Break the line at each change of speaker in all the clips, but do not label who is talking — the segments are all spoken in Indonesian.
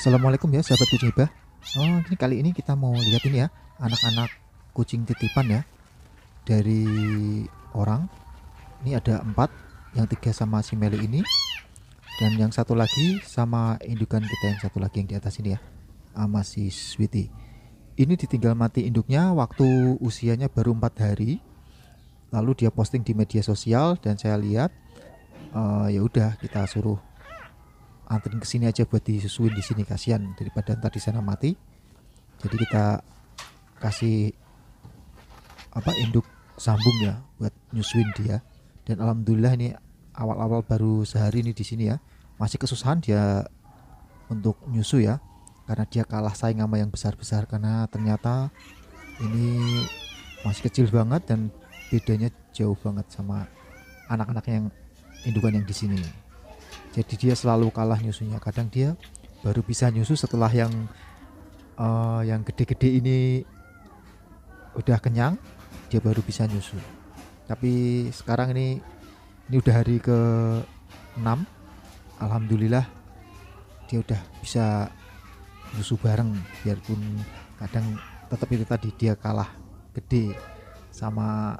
Assalamualaikum ya sahabat kucing hibah. Oh, ini kali ini kita mau lihat ini ya, anak-anak kucing titipan ya dari orang. Ini ada empat, yang tiga sama si Meli ini, dan yang satu lagi sama indukan kita yang satu lagi yang di atas ini ya, sama si Sweetie. Ini ditinggal mati induknya waktu usianya baru empat hari. Lalu dia posting di media sosial dan saya lihat, uh, ya udah kita suruh anterin ke sini aja buat disusuin di sini kasihan daripada ntar di sana mati jadi kita kasih apa induk sambung ya buat nyusuin dia dan alhamdulillah ini awal-awal baru sehari ini di sini ya masih kesusahan dia untuk nyusu ya karena dia kalah saing sama yang besar-besar karena ternyata ini masih kecil banget dan bedanya jauh banget sama anak-anak yang indukan yang di sini jadi dia selalu kalah nyusunya kadang dia baru bisa nyusu setelah yang uh, yang gede-gede ini udah kenyang dia baru bisa nyusu tapi sekarang ini ini udah hari ke 6 Alhamdulillah dia udah bisa nyusu bareng biarpun kadang tetap itu tadi dia kalah gede sama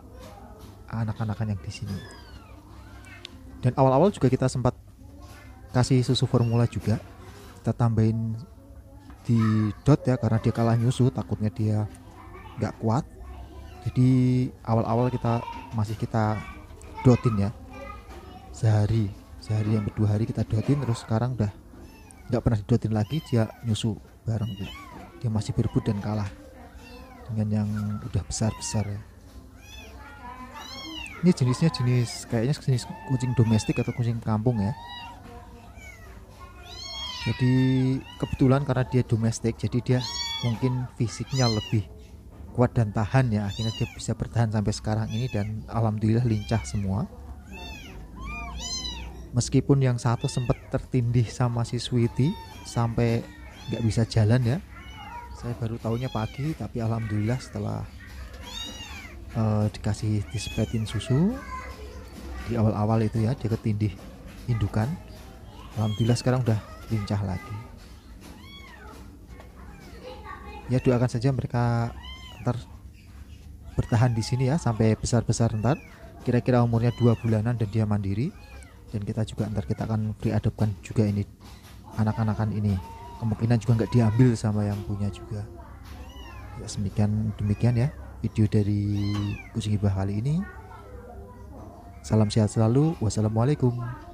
anak-anakan yang di sini dan awal-awal juga kita sempat kasih susu formula juga kita tambahin di dot ya karena dia kalah nyusu takutnya dia nggak kuat jadi awal-awal kita masih kita dotin ya sehari sehari yang berdua hari kita dotin terus sekarang udah nggak pernah didotin lagi dia nyusu bareng tuh dia masih berebut dan kalah dengan yang udah besar besar ya ini jenisnya jenis kayaknya jenis kucing domestik atau kucing kampung ya jadi kebetulan karena dia domestik jadi dia mungkin fisiknya lebih kuat dan tahan ya akhirnya dia bisa bertahan sampai sekarang ini dan alhamdulillah lincah semua meskipun yang satu sempat tertindih sama si Switi sampai nggak bisa jalan ya saya baru tahunya pagi tapi alhamdulillah setelah uh, dikasih dispetin susu di awal-awal itu ya dia ketindih indukan Alhamdulillah sekarang udah lincah lagi ya doakan saja mereka ntar bertahan di sini ya sampai besar-besar ntar kira-kira umurnya dua bulanan dan dia mandiri dan kita juga ntar kita akan free juga ini anak-anakan ini kemungkinan juga nggak diambil sama yang punya juga ya semikian demikian ya video dari kucing ibah kali ini salam sehat selalu wassalamualaikum